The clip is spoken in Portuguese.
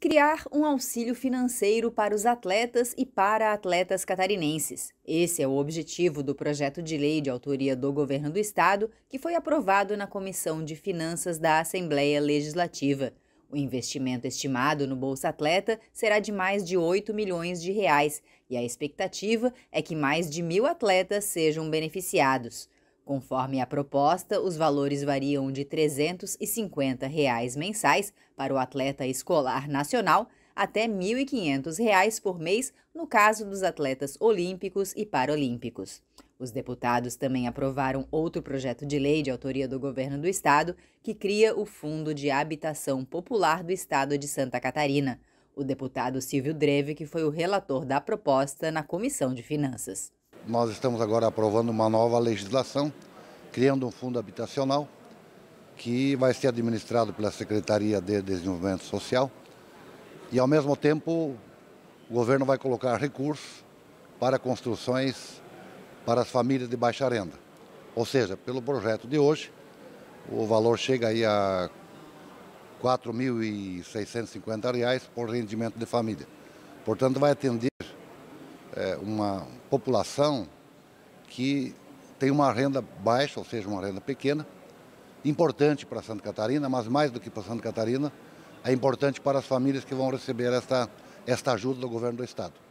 Criar um auxílio financeiro para os atletas e para atletas catarinenses. Esse é o objetivo do projeto de lei de autoria do governo do estado, que foi aprovado na Comissão de Finanças da Assembleia Legislativa. O investimento estimado no Bolsa Atleta será de mais de 8 milhões de reais e a expectativa é que mais de mil atletas sejam beneficiados. Conforme a proposta, os valores variam de R$ 350 reais mensais para o atleta escolar nacional até R$ 1.500 por mês no caso dos atletas olímpicos e paralímpicos. Os deputados também aprovaram outro projeto de lei de autoria do governo do estado que cria o Fundo de Habitação Popular do Estado de Santa Catarina. O deputado Silvio Dreve, que foi o relator da proposta na Comissão de Finanças. Nós estamos agora aprovando uma nova legislação, criando um fundo habitacional que vai ser administrado pela Secretaria de Desenvolvimento Social e, ao mesmo tempo, o governo vai colocar recursos para construções para as famílias de baixa renda. Ou seja, pelo projeto de hoje, o valor chega aí a R$ 4.650 por rendimento de família. Portanto, vai atender é, uma população que tem uma renda baixa, ou seja, uma renda pequena, importante para Santa Catarina, mas mais do que para Santa Catarina, é importante para as famílias que vão receber esta, esta ajuda do governo do Estado.